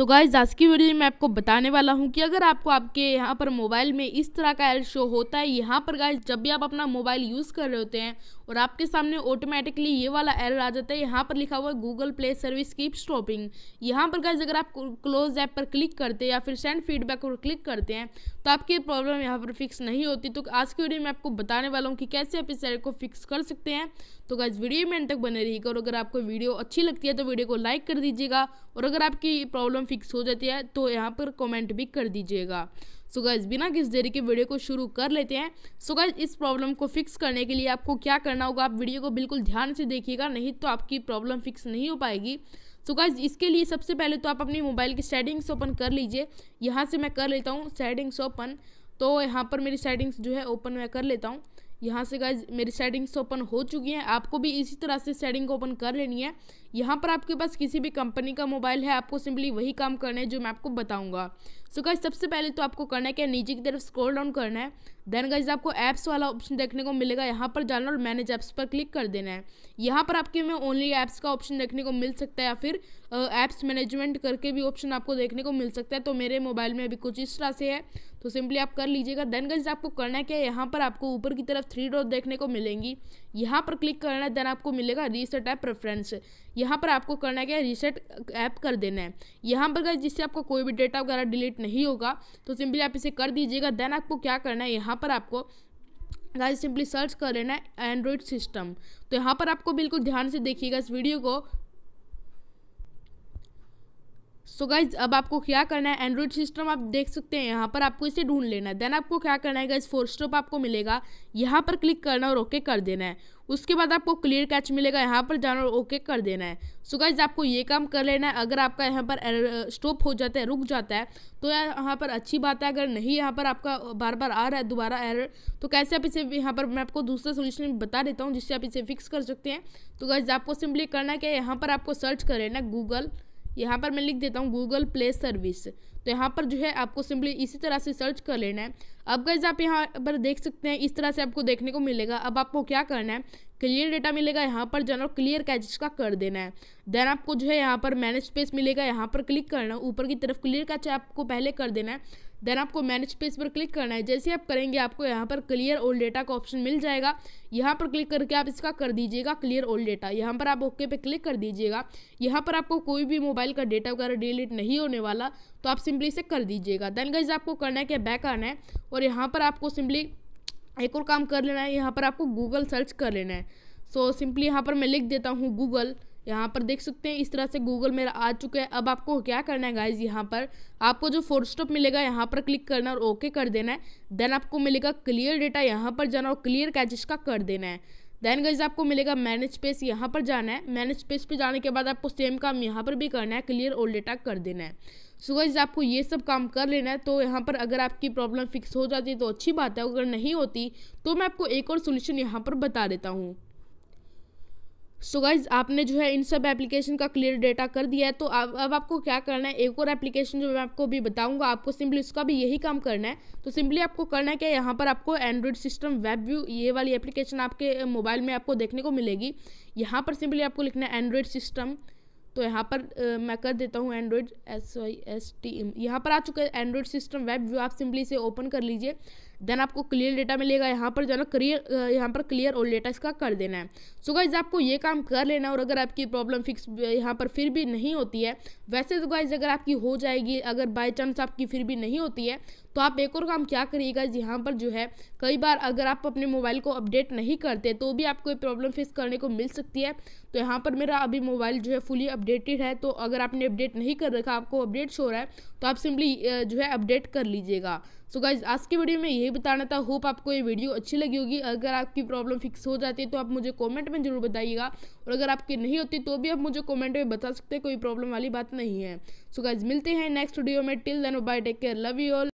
so guys आज की video में आपको बताने वाला हूँ कि अगर आपको आपके यहाँ पर मोबाइल में इस तरह का एल शो होता है यहाँ पर गाइज जब भी आप अपना मोबाइल यूज़ कर रहे होते हैं और आपके सामने ऑटोमेटिकली ये वाला एरर आ जाता है यहाँ पर लिखा हुआ है Google Play service keep stopping यहाँ पर गाइज अगर आप क्लोज ऐप पर क्लिक करते हैं या फिर सेंड फीडबैक पर क्लिक करते हैं तो आपकी प्रॉब्लम यहाँ पर फिक्स नहीं होती तो आज की वीडियो में आपको बताने वाला हूँ कि कैसे आप इस एरर को फिक्स कर सकते हैं तो गाइज वीडियो में तक बने रहिएगा और अगर आपको वीडियो अच्छी लगती है तो वीडियो को लाइक कर दीजिएगा और अगर आपकी प्रॉब्लम फिक्स हो जाती है तो यहाँ पर कमेंट भी कर दीजिएगा सो गाइज बिना किस देरी के वीडियो को शुरू कर लेते हैं सो so गाइज इस प्रॉब्लम को फिक्स करने के लिए आपको क्या करना होगा आप वीडियो को बिल्कुल ध्यान से देखिएगा नहीं तो आपकी प्रॉब्लम फिक्स नहीं हो पाएगी सो so गाइज इसके लिए सबसे पहले तो आप अपनी मोबाइल की सेटिंग्स ओपन कर लीजिए यहाँ से मैं कर लेता हूँ सेटिंग्स ओपन तो यहाँ पर मेरी सेटिंग्स जो है ओपन मैं कर लेता हूँ यहाँ से गाइज मेरी सेटिंग्स ओपन हो चुकी हैं आपको भी इसी तरह से सेटिंग ओपन कर लेनी है यहाँ पर आपके पास किसी भी कंपनी का मोबाइल है आपको सिंपली वही काम करना है जो मैं आपको बताऊँगा सो गाइज सबसे पहले तो आपको करना है क्या नीचे की तरफ स्क्रॉल डाउन करना है देन गाइज आपको ऐप्स वाला ऑप्शन देखने को मिलेगा यहाँ पर जाना और मैनेज ऐप्स पर क्लिक कर देना है यहाँ पर आपके में ओनली ऐप्स का ऑप्शन देखने को मिल सकता है या फिर ऐप्स मैनेजमेंट करके भी ऑप्शन आपको देखने को मिल सकता है तो मेरे मोबाइल में अभी कुछ इस तरह से है तो सिंपली आप कर लीजिएगा देन गाइज आपको करना है क्या है यहाँ पर आपको ऊपर की तरफ थ्री डॉट देखने को मिलेंगी यहाँ पर क्लिक करना है देन आपको मिलेगा रीसेट ऐप प्रेफरेंस यहाँ पर आपको करना क्या है रीसेट ऐप कर देना है यहाँ पर जिससे आपका कोई भी डेटा वगैरह डिलीट नहीं होगा तो सिंपली आप इसे कर दीजिएगा देन आपको क्या करना है यहाँ पर आपको गाइस सिंपली सर्च कर लेना है एंड्रॉयड सिस्टम तो यहाँ पर आपको बिल्कुल ध्यान से देखिएगा इस वीडियो को सो so गाइज अब आपको क्या करना है एंड्रॉइड सिस्टम आप देख सकते हैं यहाँ पर आपको इसे ढूंढ लेना है देन आपको क्या करना है गाइज फोर स्टॉप आपको मिलेगा यहाँ पर क्लिक करना और ओके कर देना है उसके बाद आपको क्लियर कैच मिलेगा यहाँ पर जाना और ओके कर देना है सो so गाइज आपको ये काम कर लेना है अगर आपका यहाँ पर स्टॉप हो जाता है रुक जाता है तो यहाँ पर अच्छी बात है अगर नहीं यहाँ पर आपका बार बार आ रहा है दोबारा एरर तो कैसे आप इसे यहाँ पर मैं आपको दूसरा सोल्यूशन बता देता हूँ जिससे आप इसे फिक्स कर सकते हैं तो गाइज आपको सिंपली करना क्या कि यहाँ पर आपको सर्च कर लेना गूगल यहाँ पर मैं लिख देता हूँ गूगल प्ले सर्विस तो यहाँ पर जो है आपको सिंपली इसी तरह से सर्च कर लेना है अब गैस आप यहाँ पर देख सकते हैं इस तरह से आपको देखने को मिलेगा अब आपको क्या करना है क्लियर डेटा मिलेगा यहाँ पर जाना और क्लियर कैच का कर देना है देन आपको जो है यहाँ पर मैनेज स्पेस मिलेगा यहाँ पर क्लिक करना है ऊपर की तरफ क्लियर कैच आपको पहले कर देना है देन आपको मैनेज पेज पर क्लिक करना है जैसे आप करेंगे आपको यहाँ पर क्लियर ओल्ड डेटा का ऑप्शन मिल जाएगा यहाँ पर क्लिक करके आप इसका कर दीजिएगा क्लियर ओल्ड डेटा यहाँ पर आप ओके पे क्लिक कर दीजिएगा यहाँ पर आपको कोई भी मोबाइल का डेटा वगैरह डिलीट नहीं होने वाला तो आप सिंपली इसे कर दीजिएगा देन गाइज आपको करना है कि बैक आना है और यहाँ पर आपको सिंपली एक और काम कर लेना है यहाँ पर आपको गूगल सर्च कर लेना है सो so, सिंपली यहाँ पर मैं लिख देता हूँ गूगल यहाँ पर देख सकते हैं इस तरह से गूगल मेरा आ चुका है अब आपको क्या करना है गाइज यहाँ पर आपको जो फोर स्टॉप मिलेगा यहाँ पर क्लिक करना और ओके कर देना है देन आपको मिलेगा क्लियर डेटा यहाँ पर जाना और क्लियर कैचिस का कर देना है देन गाइज आपको मिलेगा मैनेज स्पेस यहाँ पर जाना है मैनेज स्पेस पे जाने के बाद आपको सेम काम यहाँ पर भी करना है क्लियर ऑल डेटा कर देना है सो गाइज आपको ये सब काम कर लेना है तो यहाँ पर अगर आपकी प्रॉब्लम फिक्स हो जाती है तो अच्छी बात है अगर नहीं होती तो मैं आपको एक और सोल्यूशन यहाँ पर बता देता हूँ सो so गाइज आपने जो है इन सब एप्लीकेशन का क्लियर डेटा कर दिया है तो अब अब आपको क्या करना है एक और एप्लीकेशन जो मैं आपको अभी बताऊंगा आपको सिंपली उसका भी यही काम करना है तो सिंपली आपको करना है कि यहाँ पर आपको एंड्रॉइड सिस्टम वेब व्यू ये वाली एप्लीकेशन आपके मोबाइल में आपको देखने को मिलेगी यहाँ पर सिंपली आपको लिखना है एंड्रॉयड सिस्टम तो यहाँ पर आ, मैं कर देता हूँ Android S Y S T यहाँ पर आ चुका है एंड्रॉयड सिस्टम वेब व्यू आप सिंपली इसे ओपन कर लीजिए देन आपको क्लियर डेटा मिलेगा यहाँ पर जो है ना क्लियर यहाँ पर क्लियर ऑल डेटा इसका कर देना है सो गाइज आपको ये काम कर लेना है और अगर आपकी प्रॉब्लम फिक्स यहाँ पर फिर भी नहीं होती है वैसे तो गाइज अगर आपकी हो जाएगी अगर बाई चांस आपकी फिर भी नहीं होती है तो आप एक और काम क्या करिएगा यहाँ पर जो है कई बार अगर आप अपने मोबाइल को अपडेट नहीं करते तो भी आपको प्रॉब्लम फेस करने को मिल सकती है तो यहाँ पर मेरा अभी मोबाइल जो है फुली अपडेटेड है तो अगर आपने अपडेट नहीं कर रखा आपको अपडेट शो रहा है तो आप सिंपली जो है अपडेट कर लीजिएगा सो गाइज आज की वीडियो में यही बताना था होप आपको ये वीडियो अच्छी लगी होगी अगर आपकी प्रॉब्लम फिक्स हो जाती है तो आप मुझे कॉमेंट में जरूर बताइएगा और अगर आपकी नहीं होती तो भी आप मुझे कॉमेंट में बता सकते हैं कोई प्रॉब्लम वाली बात नहीं है सो so गाइज मिलते हैं नेक्स्ट वीडियो में till then bye take care love you all